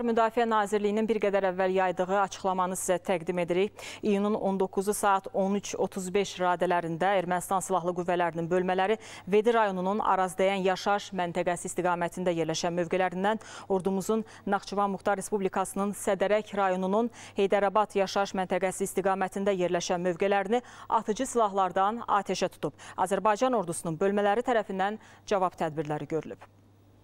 Müdafiə Nazirliyinin bir qədər əvvəl yaydığı açıqlamanı sizə təqdim edirik. İyunun 19-u saat 13.35 radələrində Ermənistan Silahlı Qüvvələrinin bölmələri Vedi rayonunun Arazdəyən Yaşar məntəqəsi istiqamətində yerləşən mövqələrindən ordumuzun Naxçıvan Muxtar Respublikasının Sədərək rayonunun Heydərabad Yaşar məntəqəsi istiqamətində yerləşən mövqələrini atıcı silahlardan atəşə tutub. Azərbaycan ordusunun bölmələri tərəfindən cavab tədbirləri görülüb.